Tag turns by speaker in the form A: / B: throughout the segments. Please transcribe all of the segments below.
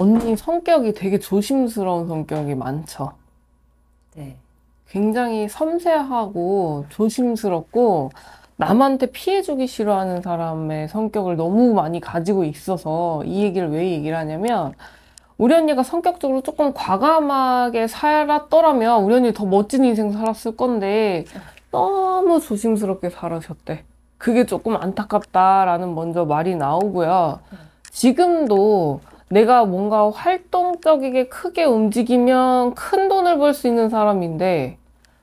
A: 언니 성격이 되게 조심스러운 성격이 많죠. 네. 굉장히 섬세하고 조심스럽고 남한테 피해주기 싫어하는 사람의 성격을 너무 많이 가지고 있어서 이 얘기를 왜 얘기를 하냐면 우리 언니가 성격적으로 조금 과감하게 살았더라면 우리 언니 더 멋진 인생 살았을 건데 너무 조심스럽게 살으셨대. 그게 조금 안타깝다라는 먼저 말이 나오고요. 지금도 내가 뭔가 활동적이게 크게 움직이면 큰 돈을 벌 수 있는 사람인데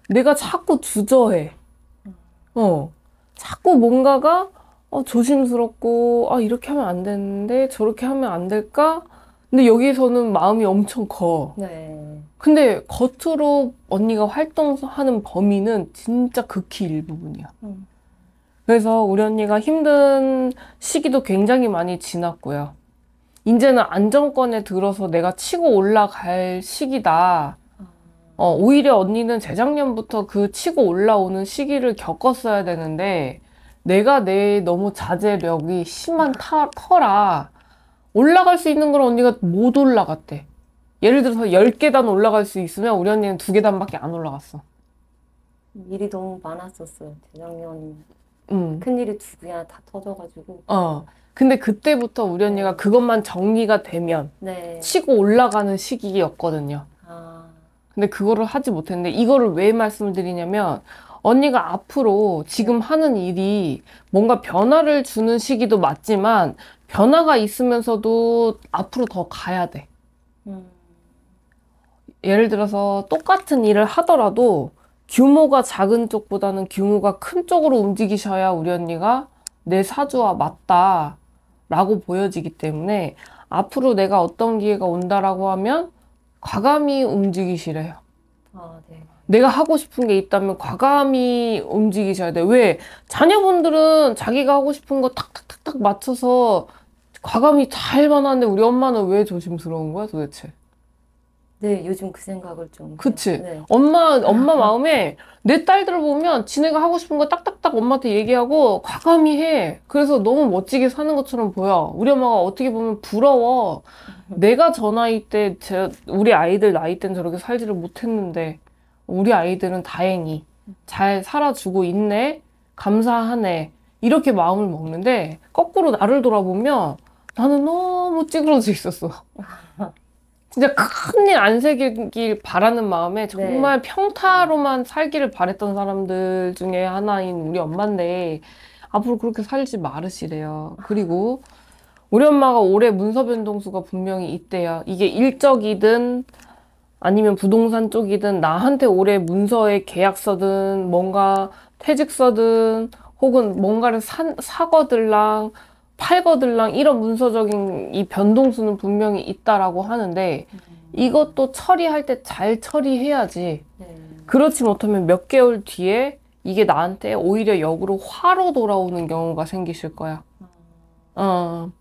A: 내가 자꾸 주저해. 어. 자꾸 뭔가가 어, 조심스럽고 아 이렇게 하면 안 되는데 저렇게 하면 안 될까? 근데 여기서는 마음이 엄청 커.
B: 네.
A: 근데 겉으로 언니가 활동하는 범위는 진짜 극히 일부분이야. 음. 그래서 우리 언니가 힘든 시기도 굉장히 많이 지났고요. 이제는 안정권에 들어서 내가 치고 올라갈 시기다. 아. 어, 오히려 언니는 재작년부터 그 치고 올라오는 시기를 겪었어야 되는데, 내가 내 너무 자제력이 심한 타, 터라, 올라갈 수 있는 걸 언니가 못 올라갔대. 예를 들어서 10계단 올라갈 수 있으면 우리 언니는 2계단밖에 안 올라갔어.
B: 일이 너무 많았었어요, 재작년. 음. 큰일이 두 개나 다 터져가지고.
A: 어. 근데 그때부터 우리 언니가 네. 그것만 정리가 되면 네. 치고 올라가는 시기였거든요. 아. 근데 그거를 하지 못했는데 이거를 왜 말씀을 드리냐면 언니가 앞으로 지금 네. 하는 일이 뭔가 변화를 주는 시기도 맞지만 변화가 있으면서도 앞으로 더 가야 돼. 음. 예를 들어서 똑같은 일을 하더라도 규모가 작은 쪽보다는 규모가 큰 쪽으로 움직이셔야 우리 언니가 내 사주와 맞다 라고 보여지기 때문에 앞으로 내가 어떤 기회가 온다라고 하면 과감히 움직이시래요. 아, 네. 내가 하고 싶은 게 있다면 과감히 움직이셔야 돼. 왜? 자녀분들은 자기가 하고 싶은 거 탁탁탁탁 맞춰서 과감히 잘 만하는데 우리 엄마는 왜 조심스러운 거야 도대체?
B: 네, 요즘 그 생각을 좀. 그치. 네. 엄마, 엄마
A: 마음에 내 딸들 보면 지네가 하고 싶은 거 딱딱딱 엄마한테 얘기하고 과감히 해. 그래서 너무 멋지게 사는 것처럼 보여. 우리 엄마가 어떻게 보면 부러워. 내가 저 나이 때, 제, 우리 아이들 나이 땐 저렇게 살지를 못했는데, 우리 아이들은 다행히 잘 살아주고 있네. 감사하네. 이렇게 마음을 먹는데, 거꾸로 나를 돌아보면 나는 너무 찌그러져 있었어. 진짜 큰일 안 생기길 바라는 마음에 네. 정말 네. 평타로만 살기를 바랬던 사람들 중에 하나인 우리 엄마인데 앞으로 그렇게 살지 말으시래요. 그리고 우리 엄마가 올해 문서 변동수가 분명히 있대요. 이게 일적이든 아니면 부동산 쪽이든 나한테 올해 문서에 계약서든 뭔가 퇴직서든 혹은 뭔가를 사, 사거들랑 팔거들랑 이런 문서적인 이 변동수는 분명히 있다라고 하는데 음. 이것도 처리할 때 잘 처리해야지. 네. 그렇지 못하면 몇 개월 뒤에 이게 나한테 오히려 역으로 화로 돌아오는 경우가 생기실 거야. 아. 어,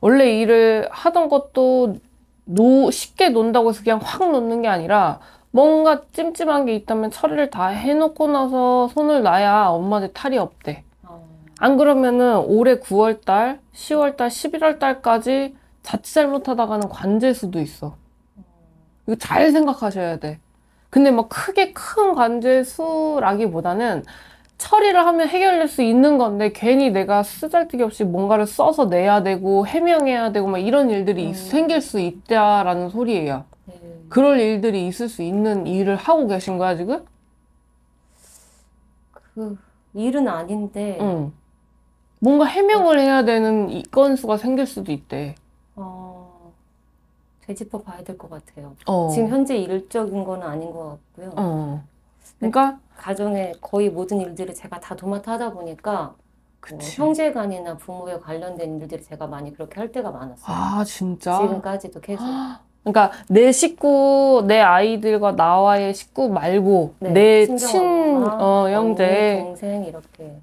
A: 원래 일을 하던 것도 노, 쉽게 논다고 해서 그냥 확 놓는 게 아니라 뭔가 찜찜한 게 있다면 처리를 다 해놓고 나서 손을 놔야 엄마한테 탈이 없대. 안 그러면은 올해 9월달, 10월달, 11월달까지 자칫 잘못하다가는 관제일 수도 있어. 이거 잘 생각하셔야 돼. 근데 막 뭐 크게 큰 관제 수라기보다는 처리를 하면 해결될 수 있는 건데 괜히 내가 쓰잘데기 없이 뭔가를 써서 내야 되고 해명해야 되고 막 이런 일들이 음. 생길 수 있다라는 소리예요. 음. 그럴 일들이 있을 수 있는 일을 하고 계신 거야 지금? 그 일은 아닌데 음. 뭔가 해명을 해야 되는 이 건수가 생길 수도 있대.
B: 어, 되짚어 봐야 될 것 같아요. 어. 지금 현재 일적인 건 아닌 것 같고요. 어. 네. 그러니까 가정의 거의 모든 일들을 제가 다 도맡아 하다 보니까 어, 형제간이나 부모에 관련된 일들을 제가 많이 그렇게 할 때가 많았어요. 아 진짜? 지금까지도 계속.
A: 그러니까 내 식구, 내 아이들과 나와의 식구 말고 네, 내 친, 어, 형제,
B: 동생 이렇게.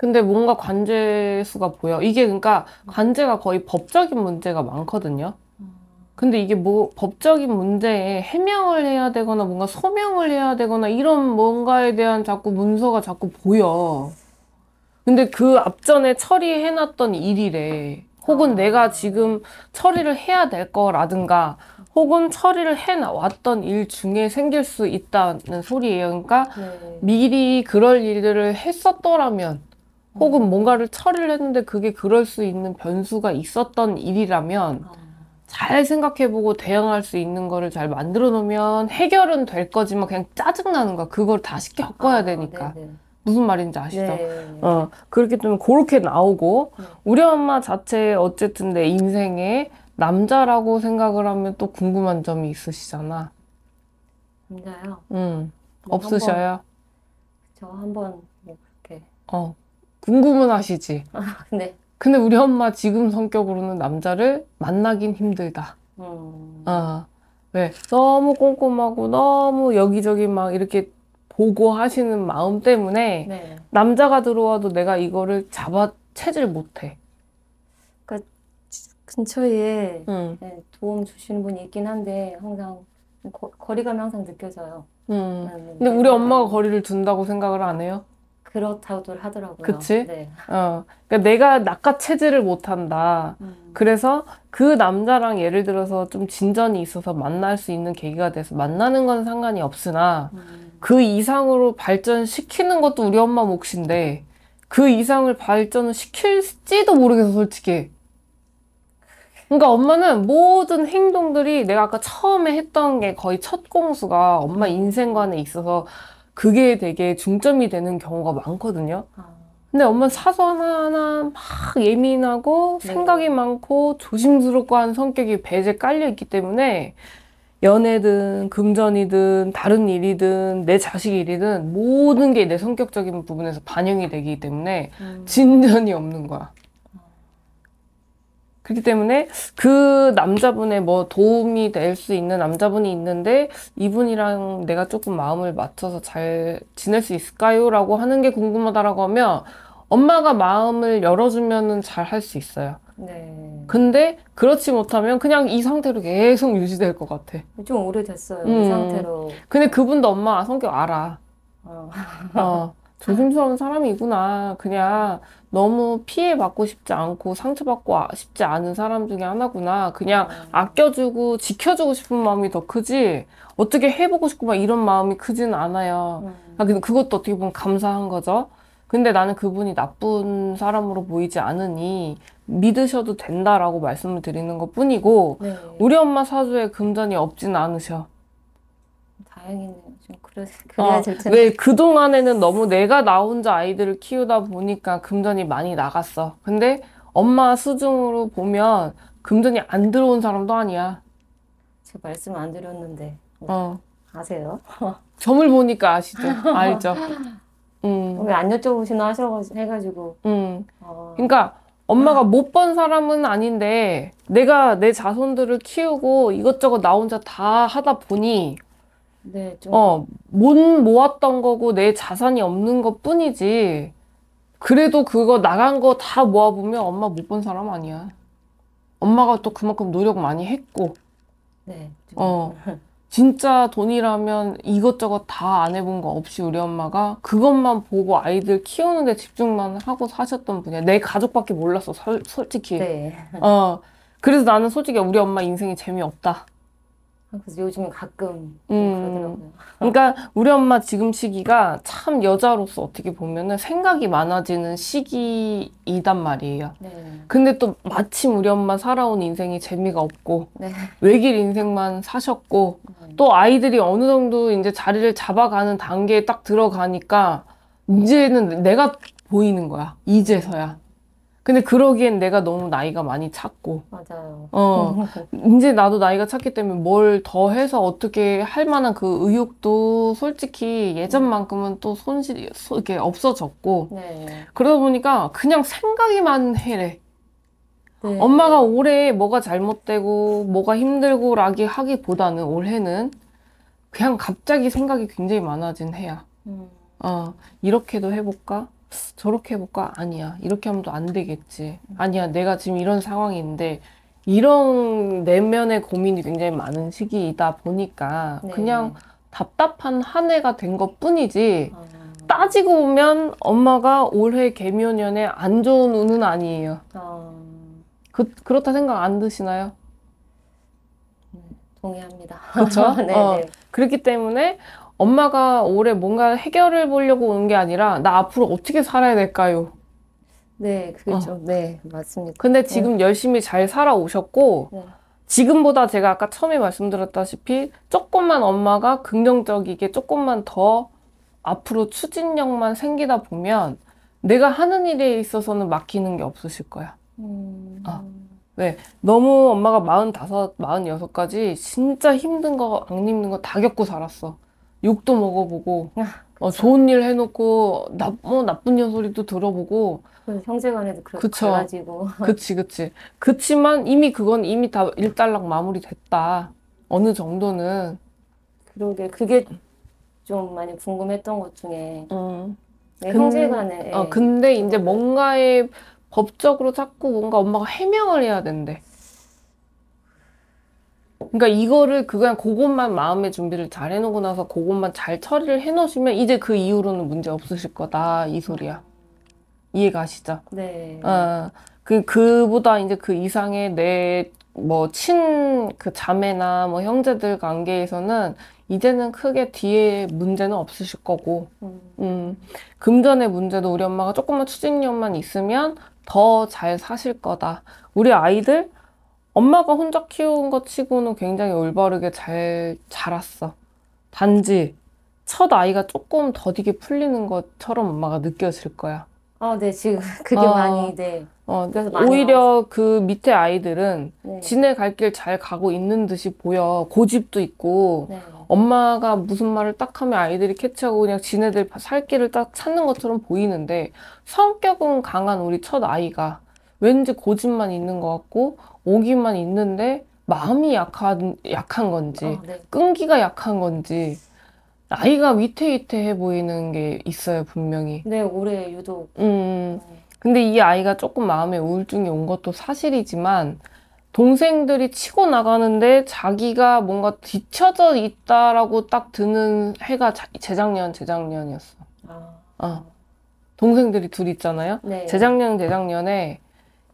A: 근데 뭔가 관제수가 보여. 이게 그러니까 관제가 거의 법적인 문제가 많거든요. 근데 이게 뭐 법적인 문제에 해명을 해야 되거나 뭔가 소명을 해야 되거나 이런 뭔가에 대한 자꾸 문서가 자꾸 보여. 근데 그 앞전에 처리해놨던 일이래. 혹은 내가 지금 처리를 해야 될 거라든가 혹은 처리를 해왔던 일 중에 생길 수 있다는 소리예요. 그러니까 네. 미리 그럴 일들을 했었더라면 혹은 뭔가를 처리를 했는데 그게 그럴 수 있는 변수가 있었던 일이라면 어. 잘 생각해보고 대응할 수 있는 거를 잘 만들어 놓으면 해결은 될 거지만 그냥 짜증나는 거야. 그걸 다시 겪어야 아, 되니까. 네, 네. 무슨 말인지 아시죠? 네. 어, 그렇게 되면 그렇게 나오고, 네. 우리 엄마 자체 어쨌든 내 인생에 남자라고 생각을 하면 또 궁금한 점이 있으시잖아. 남자요? 응. 없으셔요?
B: 저 한번 뭐 그렇게.
A: 어, 궁금은 하시지. 아, 네. 근데 우리 엄마 지금 성격으로는 남자를 만나긴 힘들다.
B: 음.
A: 아, 왜? 너무 꼼꼼하고 너무 여기저기 막 이렇게 보고 하시는 마음 때문에 네. 남자가 들어와도 내가 이거를 잡아 채질 못해.
B: 그러니까 근처에 음. 네, 도움 주시는 분이 있긴 한데 항상 거, 리감이 항상 느껴져요.
A: 음. 근데 우리 엄마가 거리를 둔다고 생각을 안 해요? 그렇다고들 하더라고요. 그치? 네. 어. 그니까 내가 낙하 체질을 못한다. 음. 그래서 그 남자랑 예를 들어서 좀 진전이 있어서 만날 수 있는 계기가 돼서 만나는 건 상관이 없으나 음. 그 이상으로 발전시키는 것도 우리 엄마 몫인데 그 이상을 발전을 시킬지도 모르겠어, 솔직히. 그러니까 엄마는 모든 행동들이 내가 아까 처음에 했던 게 거의 첫 공수가 엄마 음. 인생관에 있어서 그게 되게 중점이 되는 경우가 많거든요. 아. 근데 엄마 사선 하나 막 예민하고 네. 생각이 네. 많고 조심스럽고 한 성격이 배제 깔려 있기 때문에 연애든 금전이든 다른 일이든 내 자식 일이든 모든 게 내 성격적인 부분에서 반영이 되기 때문에 음. 진전이 없는 거야. 그렇기 때문에 그 남자분의 뭐 도움이 될 수 있는 남자분이 있는데 이분이랑 내가 조금 마음을 맞춰서 잘 지낼 수 있을까요? 라고 하는 게 궁금하다라고 하면 엄마가 마음을 열어주면잘 할 수 있어요. 네. 근데 그렇지 못하면 그냥 이 상태로 계속 유지될 것 같아.
B: 좀 오래됐어요. 음. 이 상태로.
A: 근데 그분도 엄마 성격 알아. 어. 어. 조심스러운 사람이구나. 그냥 너무 피해받고 싶지 않고 상처받고 아, 싶지 않은 사람 중에 하나구나. 그냥 음. 아껴주고 지켜주고 싶은 마음이 더 크지. 어떻게 해보고 싶고 막 이런 마음이 크진 않아요. 음. 아, 근데 그것도 어떻게 보면 감사한 거죠. 근데 나는 그분이 나쁜 사람으로 보이지 않으니 믿으셔도 된다라고 말씀을 드리는 것 뿐이고, 네. 우리 엄마 사주에 금전이 없진 않으셔.
B: 다행이네요. 좀 그래, 그래야 어, 될 텐데. 왜
A: 그동안에는 너무 내가 나 혼자 아이들을 키우다 보니까 금전이 많이 나갔어. 근데 엄마 수중으로 보면 금전이 안 들어온 사람도 아니야.
B: 제가 말씀 안 드렸는데. 어. 아세요?
A: 점을 보니까 아시죠? 알죠?
B: 음. 왜 안 여쭤보시나 하셔가지고, 해가지고.
A: 음. 어. 그러니까 엄마가 못번 사람은 아닌데 내가 내 자손들을 키우고 이것저것 나 혼자 다 하다 보니
B: 네, 좀. 어,
A: 못 모았던 거고 내 자산이 없는 것 뿐이지. 그래도 그거 나간 거 다 모아보면 엄마 못 본 사람 아니야. 엄마가 또 그만큼 노력 많이 했고. 네. 좀. 어. 진짜 돈이라면 이것저것 다 안 해본 거 없이 우리 엄마가 그것만 보고 아이들 키우는데 집중만 하고 사셨던 분이야. 내 가족밖에 몰랐어, 설, 솔직히. 네. 어. 그래서 나는 솔직히 우리 엄마 인생이 재미없다.
B: 그래서 요즘 가끔
A: 음. 그러더라고요. 그러니까 우리 엄마 지금 시기가 참 여자로서 어떻게 보면은 생각이 많아지는 시기이단 말이에요. 네. 근데 또 마침 우리 엄마 살아온 인생이 재미가 없고 네. 외길 인생만 사셨고 네. 또 아이들이 어느 정도 이제 자리를 잡아가는 단계에 딱 들어가니까 이제는 내가 보이는 거야. 이제서야. 근데 그러기엔 내가 너무 나이가 많이 찼고. 맞아요. 어. 이제 나도 나이가 찼기 때문에 뭘 더 해서 어떻게 할 만한 그 의욕도 솔직히 예전만큼은 또 손실이, 이렇게 없어졌고. 네. 그러다 보니까 그냥 생각이만 해래. 네. 엄마가 올해 뭐가 잘못되고, 뭐가 힘들고라기 하기보다는 올해는 그냥 갑자기 생각이 굉장히 많아진 해야. 음. 어, 이렇게도 해볼까? 저렇게 해볼까? 아니야. 이렇게 하면 또안 되겠지. 아니야. 내가 지금 이런 상황인데 이런 내면의 고민이 굉장히 많은 시기이다 보니까 네. 그냥 답답한 한 해가 된 것 뿐이지 아. 따지고 보면 엄마가 올해 개묘년에 안 좋은 운은 아니에요. 아. 그, 그렇다 생각 안 드시나요? 음, 동의합니다. 그렇죠. 네, 어, 네. 그렇기 때문에 엄마가 올해 뭔가 해결을 보려고 온 게 아니라 나 앞으로 어떻게 살아야 될까요? 네, 그렇죠. 어. 네, 맞습니다. 근데 네. 지금 네. 열심히 잘 살아오셨고 네. 지금보다 제가 아까 처음에 말씀드렸다시피 조금만 엄마가 긍정적이게 조금만 더 앞으로 추진력만 생기다 보면 내가 하는 일에 있어서는 막히는 게 없으실 거야.
B: 음... 아.
A: 네. 너무 엄마가 45, 46까지 진짜 힘든 거, 안 힘든 거다 겪고 살았어. 욕도 먹어보고 아, 어, 좋은 일 해놓고 나, 뭐 나쁜 년 소리도 들어보고 그 형제간에도 그래, 그쵸. 그가지고 그치 그치 그치만 이미 그건 이미 다 일단락 마무리됐다 어느 정도는 그러게 그게 좀 많이 궁금했던 것 중에 음. 형제간에 어, 근데 이제 뭔가에 법적으로 자꾸 뭔가 엄마가 해명을 해야 된대 그러니까 이거를 그냥 그것만 마음의 준비를 잘 해놓고 나서 그것만 잘 처리를 해놓으시면 이제 그 이후로는 문제 없으실 거다 이 소리야. 이해가시죠? 네. 어, 그 그보다 이제 그 이상의 내 뭐 친 그 자매나 뭐 형제들 관계에서는 이제는 크게 뒤에 문제는 없으실 거고, 음. 음, 금전의 문제도 우리 엄마가 조금만 추진력만 있으면 더 잘 사실 거다. 우리 아이들 엄마가 혼자 키운 것 치고는 굉장히 올바르게 잘 자랐어. 단지 첫 아이가 조금 더디게 풀리는 것처럼 엄마가 느껴질 거야.
B: 아, 네, 지금 그게 어, 많이, 네.
A: 어, 오히려 그 밑에 아이들은 네. 지네 갈 길 잘 가고 있는 듯이 보여. 고집도 있고, 네. 엄마가 무슨 말을 딱 하면 아이들이 캐치하고 그냥 지네들 살 길을 딱 찾는 것처럼 보이는데, 성격은 강한 우리 첫 아이가 왠지 고집만 있는 것 같고 오기만 있는데 마음이 약한 약한 건지 어, 네. 끈기가 약한 건지 나이가 위태위태해 보이는 게 있어요 분명히.
B: 네 올해 유독.
A: 음, 음. 근데 이 아이가 조금 마음에 우울증이 온 것도 사실이지만 동생들이 치고 나가는데 자기가 뭔가 뒤쳐져 있다라고 딱 드는 해가 자, 재작년 재작년이었어. 아. 어. 동생들이 둘 있잖아요. 네. 재작년 재작년에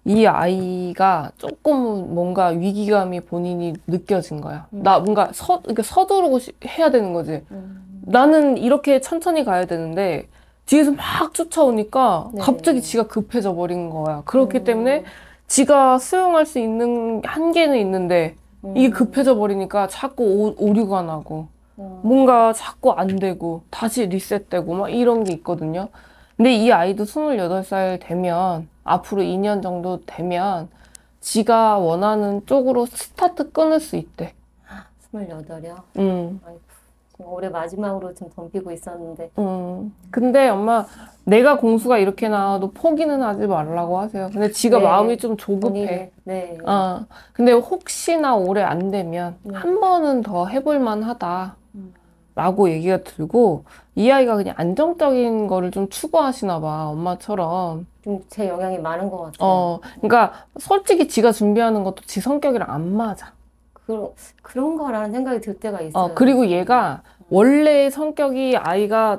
A: 이 아이가 조금 뭔가 위기감이 본인이 느껴진 거야. 음. 나 뭔가 서, 그러니 서두르고 시, 해야 되는 거지. 음. 나는 이렇게 천천히 가야 되는데 뒤에서 막 쫓아오니까 네. 갑자기 지가 급해져 버린 거야. 그렇기 음. 때문에 지가 수용할 수 있는 한계는 있는데 이게 음. 급해져 버리니까 자꾸 오, 류가 나고 어. 뭔가 자꾸 안 되고 다시 리셋되고 막 이런 게 있거든요. 근데 이 아이도 스물살 되면 앞으로 2년 정도 되면 지가 원하는 쪽으로 스타트 끊을 수 있대.
B: 28이요? 올해 마지막으로 좀 덤비고 있었는데.
A: 음. 근데 엄마, 내가 공수가 이렇게 나와도 포기는 하지 말라고 하세요. 근데 지가 네. 마음이 좀 조급해. 네. 네. 어. 근데 혹시나 올해 안 되면 네. 한 번은 더 해볼 만하다. 라고 얘기가 들고 이 아이가 그냥 안정적인 거를 좀 추구하시나 봐 엄마처럼 좀 제 영향이 많은 것 같아요 어 그러니까 솔직히 지가 준비하는 것도 지 성격이랑 안 맞아
B: 그, 그런가라는 생각이 들 때가 있어요 어 그리고
A: 얘가 원래 성격이 아이가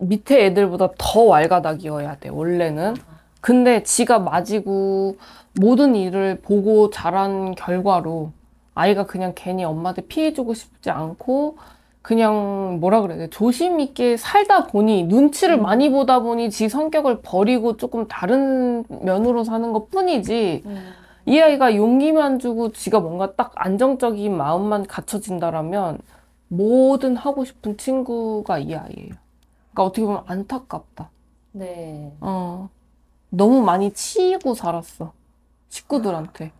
A: 밑에 애들보다 더 왈가닥이어야 돼 원래는 근데 지가 맞이고 모든 일을 보고 자란 결과로 아이가 그냥 괜히 엄마한테 피해주고 싶지 않고 그냥 뭐라 그래야 돼 조심 있게 살다 보니 눈치를 음. 많이 보다 보니 지 성격을 버리고 조금 다른 면으로 사는 것 뿐이지 음. 이 아이가 용기만 주고 지가 뭔가 딱 안정적인 마음만 갖춰진다라면 뭐든 하고 싶은 친구가 이 아이예요. 그러니까 어떻게 보면 안타깝다.
B: 네.
A: 어. 너무 많이 치이고 살았어. 식구들한테.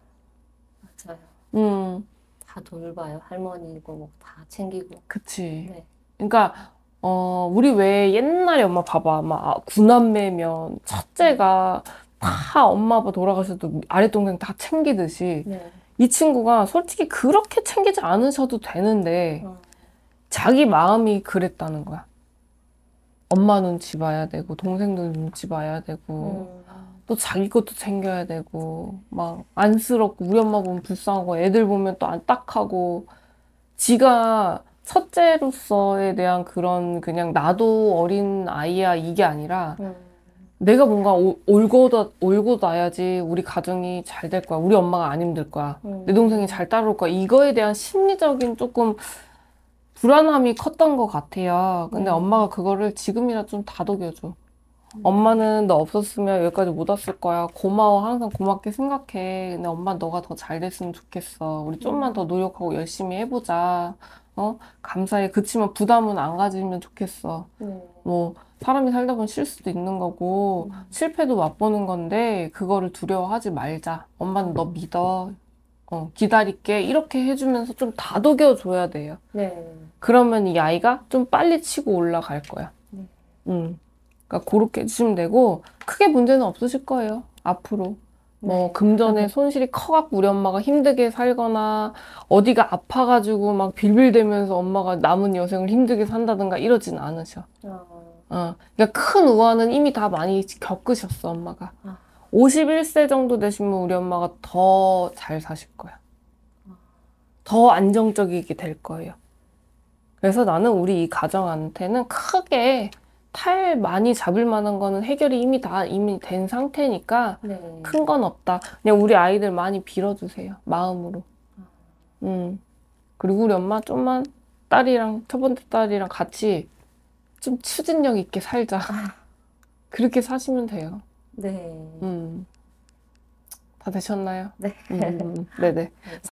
A: 맞아요. 음.
B: 다 돌봐요. 할머니고 뭐다 챙기고.
A: 그치. 네. 그러니까 어 우리 왜 옛날에 엄마 봐봐 막 아, 구남매면 첫째가 다 엄마 아빠 돌아가셔도 아랫동생 다 챙기듯이 네. 이 친구가 솔직히 그렇게 챙기지 않으셔도 되는데 어. 자기 마음이 그랬다는 거야. 엄마 눈치 봐야 되고 동생 눈치 봐야 되고 음. 또 자기 것도 챙겨야 되고 막 안쓰럽고 우리 엄마 보면 불쌍하고 애들 보면 또 안딱하고 지가 첫째로서에 대한 그런 그냥 나도 어린 아이야 이게 아니라 음. 내가 뭔가 올고 올고 나야지 우리 가정이 잘 될 거야 우리 엄마가 안 힘들 거야 음. 내 동생이 잘 따라올 거야 이거에 대한 심리적인 조금 불안함이 컸던 것 같아요 근데 음. 엄마가 그거를 지금이라 좀 다독여줘 엄마는 너 없었으면 여기까지 못 왔을 거야. 고마워. 항상 고맙게 생각해. 근데 엄마 너가 더 잘 됐으면 좋겠어. 우리 좀만 음. 더 노력하고 열심히 해보자. 어? 감사해. 그치만 부담은 안 가지면 좋겠어. 네. 뭐, 사람이 살다 보면 실수도 있는 거고, 음. 실패도 맛보는 건데, 그거를 두려워하지 말자. 엄마는 너 믿어. 어, 기다릴게. 이렇게 해주면서 좀 다독여줘야 돼요. 네. 그러면 이 아이가 좀 빨리 치고 올라갈 거야. 네. 음. 그러니까 그렇게 해주시면 되고 크게 문제는 없으실 거예요. 앞으로. 뭐 네. 금전에 음. 손실이 커갖고 우리 엄마가 힘들게 살거나 어디가 아파가지고 막 빌빌대면서 엄마가 남은 여생을 힘들게 산다든가 이러진 않으셔. 어. 어. 그러니까 큰 우환은 이미 다 많이 겪으셨어 엄마가. 어. 아. 51세 정도 되시면 우리 엄마가 더 잘 사실 거야. 아. 더 안정적이게 될 거예요. 그래서 나는 우리 이 가정한테는 크게 탈 많이 잡을 만한 거는 해결이 이미 다 이미 된 상태니까 네. 큰건 없다. 그냥 우리 아이들 많이 빌어주세요. 마음으로. 아. 음. 그리고 우리 엄마 좀만 딸이랑 첫 번째 딸이랑 같이 좀 추진력 있게 살자. 아. 그렇게 사시면 돼요. 네. 음. 다 되셨나요? 네. 음, 음, 음.
B: 네네. 네.